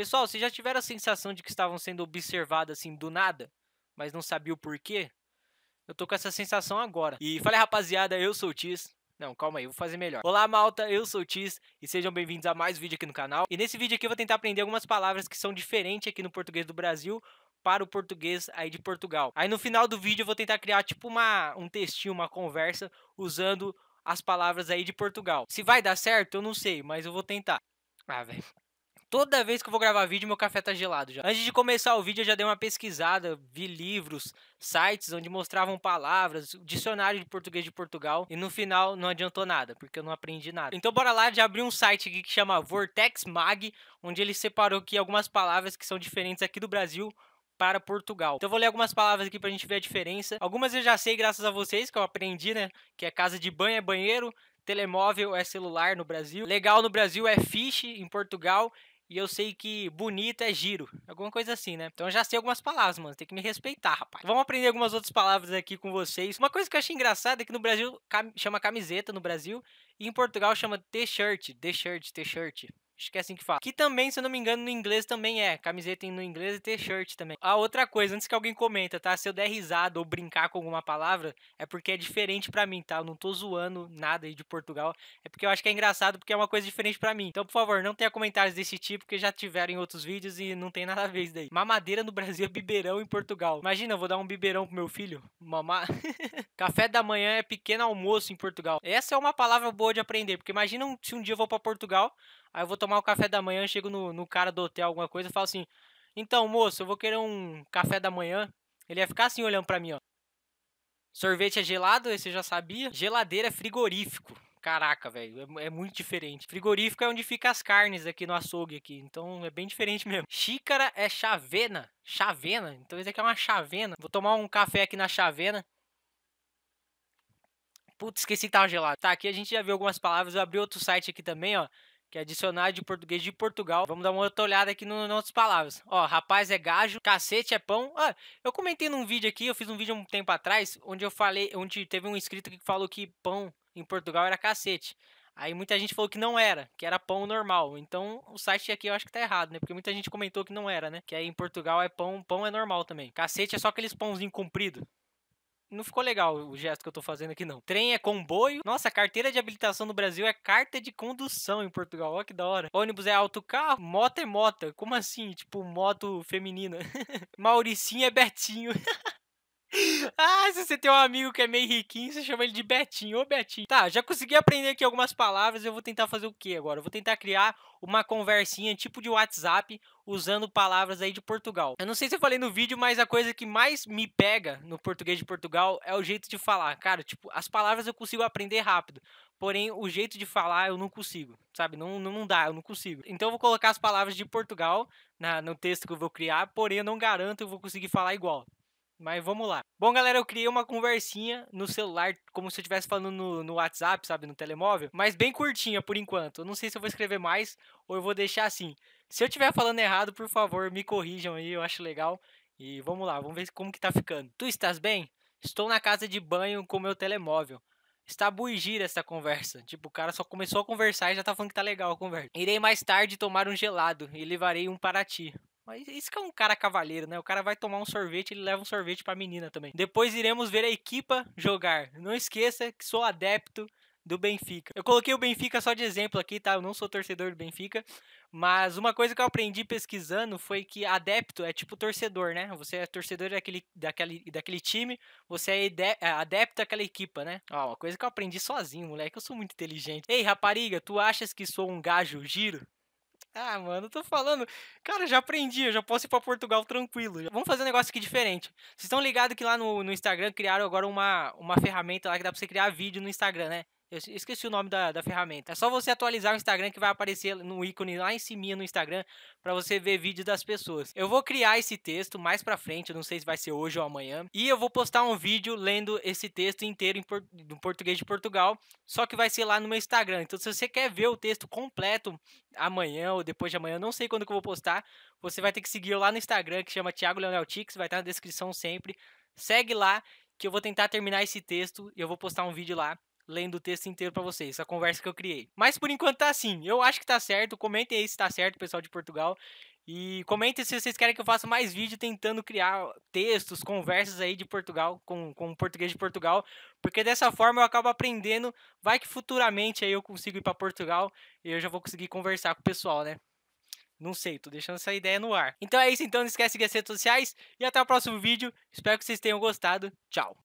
Pessoal, vocês já tiveram a sensação de que estavam sendo observados assim do nada, mas não sabia o porquê? Eu tô com essa sensação agora. E falei, rapaziada, eu sou o Tis. Não, calma aí, vou fazer melhor. Olá, malta, eu sou o Tis e sejam bem-vindos a mais um vídeo aqui no canal. E nesse vídeo aqui eu vou tentar aprender algumas palavras que são diferentes aqui no português do Brasil para o português aí de Portugal. Aí no final do vídeo eu vou tentar criar tipo uma, um textinho, uma conversa usando as palavras aí de Portugal. Se vai dar certo, eu não sei, mas eu vou tentar. Ah, velho, Toda vez que eu vou gravar vídeo, meu café tá gelado já. Antes de começar o vídeo, eu já dei uma pesquisada, vi livros, sites onde mostravam palavras, dicionário de português de Portugal, e no final não adiantou nada, porque eu não aprendi nada. Então bora lá, já abri um site aqui que chama Vortex Mag, onde ele separou aqui algumas palavras que são diferentes aqui do Brasil para Portugal. Então eu vou ler algumas palavras aqui pra gente ver a diferença. Algumas eu já sei graças a vocês, que eu aprendi, né? Que é casa de banho é banheiro, telemóvel é celular no Brasil, legal no Brasil é fish em Portugal e eu sei que bonito é giro. Alguma coisa assim, né? Então eu já sei algumas palavras, mano. Tem que me respeitar, rapaz. Vamos aprender algumas outras palavras aqui com vocês. Uma coisa que eu achei engraçada é que no Brasil chama camiseta no Brasil. E em Portugal chama t-shirt, t-shirt, t-shirt. Acho que é assim que fala. Que também, se eu não me engano, no inglês também é. Camiseta no inglês e t-shirt também. A outra coisa, antes que alguém comenta, tá? Se eu der risada ou brincar com alguma palavra, é porque é diferente para mim, tá? Eu não tô zoando nada aí de Portugal. É porque eu acho que é engraçado, porque é uma coisa diferente para mim. Então, por favor, não tenha comentários desse tipo, que já tiveram em outros vídeos e não tem nada a ver isso daí. Mamadeira no Brasil é biberão em Portugal. Imagina, eu vou dar um biberão pro meu filho. Mamá. Café da manhã é pequeno almoço em Portugal. Essa é uma palavra boa de aprender, porque imagina se um dia eu vou para Portugal, Aí eu vou tomar o café da manhã, chego no, no cara do hotel, alguma coisa, e falo assim: Então, moço, eu vou querer um café da manhã. Ele ia ficar assim olhando pra mim, ó. Sorvete é gelado, esse eu já sabia. Geladeira é frigorífico. Caraca, velho, é, é, muito diferente. Frigorífico é onde fica as carnes aqui no açougue aqui, então é bem diferente mesmo. Xícara é chavena, chavena, então isso aqui é uma chavena. Vou tomar um café aqui na chavena. Putz, esqueci que tava gelado. Tá, aqui a gente já viu algumas palavras, eu abri outro site aqui também, ó que é Dicionário de Português de Portugal. Vamos dar uma outra olhada aqui nas nossas palavras. Ó, rapaz é gajo, cacete é pão. Ah, eu comentei num vídeo aqui, eu fiz um vídeo um tempo atrás, onde eu falei, onde teve um inscrito que falou que pão em Portugal era cacete. Aí muita gente falou que não era, que era pão normal. Então o site aqui eu acho que tá errado, né? Porque muita gente comentou que não era, né? Que aí em Portugal é pão, pão é normal também. Cacete é só aqueles pãozinho comprido não ficou legal o gesto que eu tô fazendo aqui, não. Trem é comboio. Nossa, carteira de habilitação no Brasil é carta de condução em Portugal. Olha que da hora. Ônibus é autocarro, moto é mota. Como assim? Tipo, moto feminina. Mauricinho é Betinho. Ah, se você tem um amigo que é meio riquinho, você chama ele de Betinho. Ô, Betinho. Tá, já consegui aprender aqui algumas palavras. Eu vou tentar fazer o quê agora? Eu vou tentar criar uma conversinha tipo de WhatsApp usando palavras aí de Portugal. Eu não sei se eu falei no vídeo, mas a coisa que mais me pega no português de Portugal é o jeito de falar. Cara, tipo, as palavras eu consigo aprender rápido. Porém, o jeito de falar eu não consigo, sabe? Não, não, não dá, eu não consigo. Então eu vou colocar as palavras de Portugal na, no texto que eu vou criar, porém eu não garanto que eu vou conseguir falar igual. Mas vamos lá. Bom, galera, eu criei uma conversinha no celular, como se eu estivesse falando no, no, WhatsApp, sabe, no telemóvel, mas bem curtinha por enquanto. Eu não sei se eu vou escrever mais ou eu vou deixar assim. Se eu estiver falando errado, por favor, me corrijam aí, eu acho legal. E vamos lá, vamos ver como que tá ficando. Tu estás bem? Estou na casa de banho com meu telemóvel. Está bugira essa conversa. Tipo, o cara só começou a conversar e já tá falando que tá legal a conversa. Irei mais tarde tomar um gelado e levarei um para ti. Mas isso que é um cara cavalheiro, né? O cara vai tomar um sorvete, ele leva um sorvete pra menina também. Depois iremos ver a equipa jogar. Não esqueça que sou adepto do Benfica. Eu coloquei o Benfica só de exemplo aqui, tá? Eu não sou torcedor do Benfica, mas uma coisa que eu aprendi pesquisando foi que adepto é tipo torcedor, né? Você é torcedor daquele, daquele, daquele time, você é, é adepto daquela equipa, né? Ó, uma coisa que eu aprendi sozinho, moleque, eu sou muito inteligente. Ei, rapariga, tu achas que sou um gajo giro? Ah, mano, eu tô falando. Cara, já aprendi, eu já posso ir pra Portugal tranquilo. Vamos fazer um negócio aqui diferente. Vocês estão ligados que lá no, no Instagram criaram agora uma, uma ferramenta lá que dá pra você criar vídeo no Instagram, né? Eu esqueci o nome da, da ferramenta. É só você atualizar o Instagram que vai aparecer no ícone lá em cima no Instagram para você ver vídeos das pessoas. Eu vou criar esse texto mais para frente, não sei se vai ser hoje ou amanhã, e eu vou postar um vídeo lendo esse texto inteiro em por, português de Portugal, só que vai ser lá no meu Instagram. Então se você quer ver o texto completo amanhã ou depois de amanhã, não sei quando que eu vou postar, você vai ter que seguir lá no Instagram que chama Thiago Leonel Tix, vai estar na descrição sempre. Segue lá que eu vou tentar terminar esse texto e eu vou postar um vídeo lá lendo o texto inteiro para vocês, a conversa que eu criei. Mas por enquanto tá assim. Eu acho que tá certo. Comentem aí se tá certo, pessoal de Portugal. E comentem se vocês querem que eu faça mais vídeo tentando criar textos, conversas aí de Portugal, com, com português de Portugal, porque dessa forma eu acabo aprendendo. Vai que futuramente aí eu consigo ir para Portugal e eu já vou conseguir conversar com o pessoal, né? Não sei, tô deixando essa ideia no ar. Então é isso, então não esquece de seguir as redes sociais e até o próximo vídeo. Espero que vocês tenham gostado. Tchau!